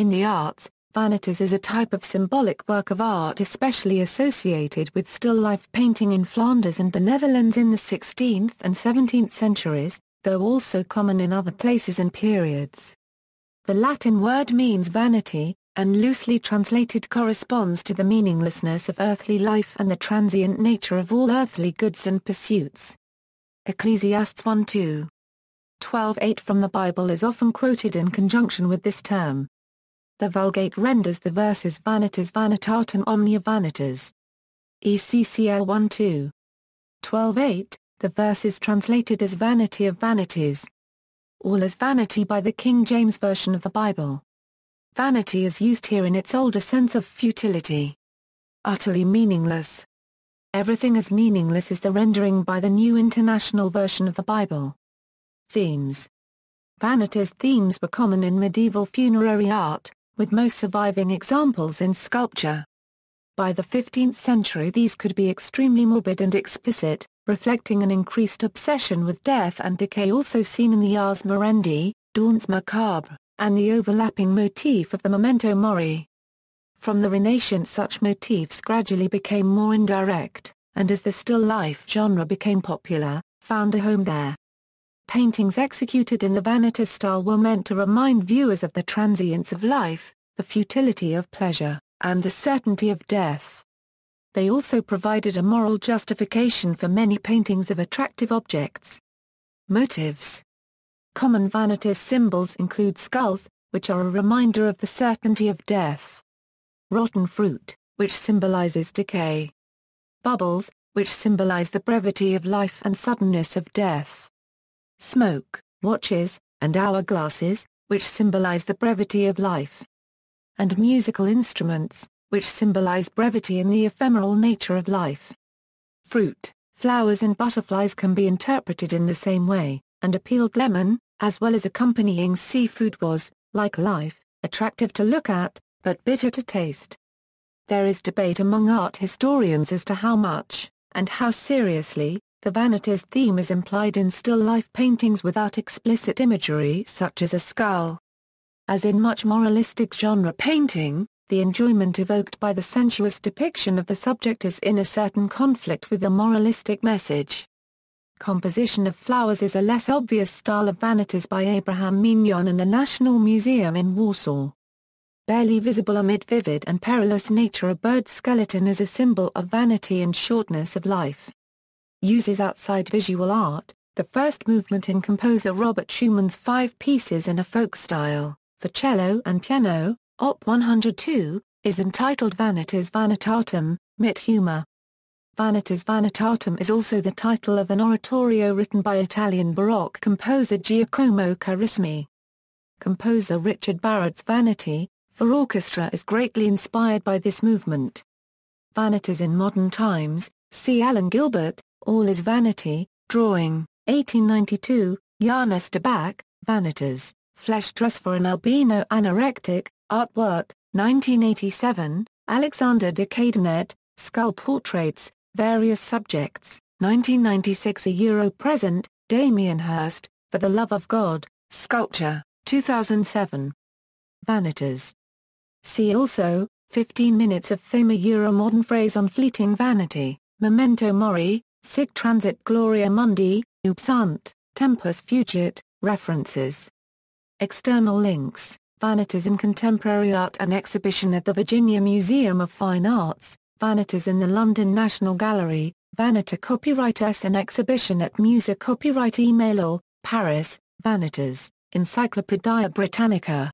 In the arts, vanitas is a type of symbolic work of art especially associated with still life painting in Flanders and the Netherlands in the 16th and 17th centuries, though also common in other places and periods. The Latin word means vanity, and loosely translated corresponds to the meaninglessness of earthly life and the transient nature of all earthly goods and pursuits. Ecclesiastes 1 2. 12 8 from the Bible is often quoted in conjunction with this term. The Vulgate renders the verses vanitas vanitatum omnia vanitas. ECCL 1-2. 12.8, the verse is translated as vanity of vanities. All is vanity by the King James Version of the Bible. Vanity is used here in its older sense of futility. Utterly meaningless. Everything is meaningless is the rendering by the New International Version of the Bible. Themes Vanitas themes were common in medieval funerary art, with most surviving examples in sculpture. By the 15th century these could be extremely morbid and explicit, reflecting an increased obsession with death and decay also seen in the Ars Morendi, Dawns Macabre, and the overlapping motif of the Memento Mori. From the Renaissance such motifs gradually became more indirect, and as the still life genre became popular, found a home there. Paintings executed in the Vanitas style were meant to remind viewers of the transience of life, the futility of pleasure, and the certainty of death. They also provided a moral justification for many paintings of attractive objects. Motives Common Vanitas symbols include skulls, which are a reminder of the certainty of death. Rotten fruit, which symbolizes decay. Bubbles, which symbolize the brevity of life and suddenness of death smoke, watches, and hourglasses, which symbolize the brevity of life, and musical instruments, which symbolize brevity and the ephemeral nature of life. Fruit, flowers and butterflies can be interpreted in the same way, and a peeled lemon, as well as accompanying seafood was, like life, attractive to look at, but bitter to taste. There is debate among art historians as to how much, and how seriously, the Vanities theme is implied in still-life paintings without explicit imagery such as a skull. As in much moralistic genre painting, the enjoyment evoked by the sensuous depiction of the subject is in a certain conflict with the moralistic message. Composition of Flowers is a less obvious style of vanities by Abraham Mignon in the National Museum in Warsaw. Barely visible amid vivid and perilous nature a bird skeleton is a symbol of vanity and shortness of life uses outside visual art, the first movement in composer Robert Schumann's Five Pieces in a Folk Style, for cello and piano, Op. 102, is entitled Vanitas Vanitatum, mit humor. Vanitas Vanitatum is also the title of an oratorio written by Italian Baroque composer Giacomo Carismi. Composer Richard Barrett's Vanity, for orchestra is greatly inspired by this movement. Vanitas in Modern Times, see Alan Gilbert, all is Vanity, Drawing, 1892, Janus de Bach, Vanitas, Flesh Dress for an Albino Anorectic, Artwork, 1987, Alexander de Cadenet, Skull Portraits, Various Subjects, 1996 A Euro Present, Damien Hirst, For the Love of God, Sculpture, 2007. Vanitas. See also, 15 minutes of fame A Euro modern phrase on fleeting vanity, Memento Mori, Sic transit gloria mundi, ubsant, tempus fugit, references. External links, Vanitas in Contemporary Art An exhibition at the Virginia Museum of Fine Arts, Vanitas in the London National Gallery, Vanita Copyright S an exhibition at Musea Copyright Emailol, Paris, Vanitas, Encyclopædia Britannica.